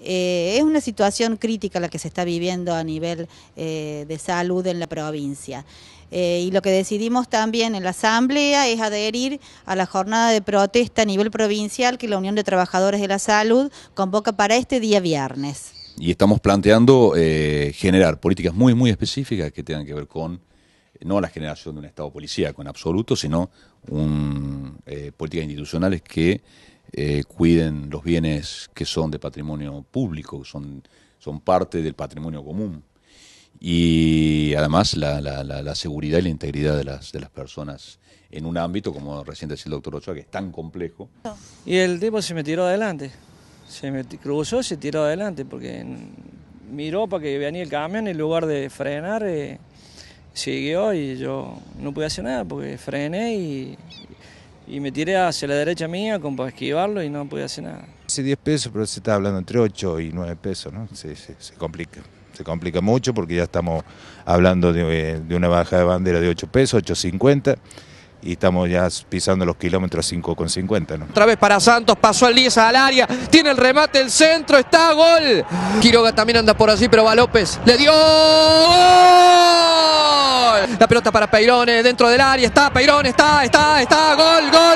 Eh, es una situación crítica la que se está viviendo a nivel eh, de salud en la provincia. Eh, y lo que decidimos también en la Asamblea es adherir a la jornada de protesta a nivel provincial que la Unión de Trabajadores de la Salud convoca para este día viernes. Y estamos planteando generar políticas muy, muy específicas que tengan que ver con no la generación de un Estado policíaco en absoluto, sino un, políticas institucionales que eh, cuiden los bienes que son de patrimonio público, son, son parte del patrimonio común. Y además la, la, seguridad y la integridad de las, de las personas en un ámbito, como recién decía el doctor Ochoa, que es tan complejo. Y el tipo se me tiró adelante, se me cruzó y se tiró adelante, porque miró para que venía el camión y en lugar de frenar, eh, siguió y yo no pude hacer nada porque frené y, y me tiré hacia la derecha mía como para esquivarlo y no pude hacer nada. Hace 10 pesos, pero se está hablando entre 8 y 9 pesos, ¿no? Se, complica. Se complica mucho porque ya estamos hablando de, eh, una baja de bandera de 8 pesos, 8.50 y estamos ya pisando los kilómetros 5,50. ¿no? Otra vez para Santos, pasó al 10 al área, tiene el remate, el centro, está gol. Quiroga también anda por así, pero va López, le dio la pelota para Peirone dentro del área. Está Peirone, está, está, está. Gol, gol.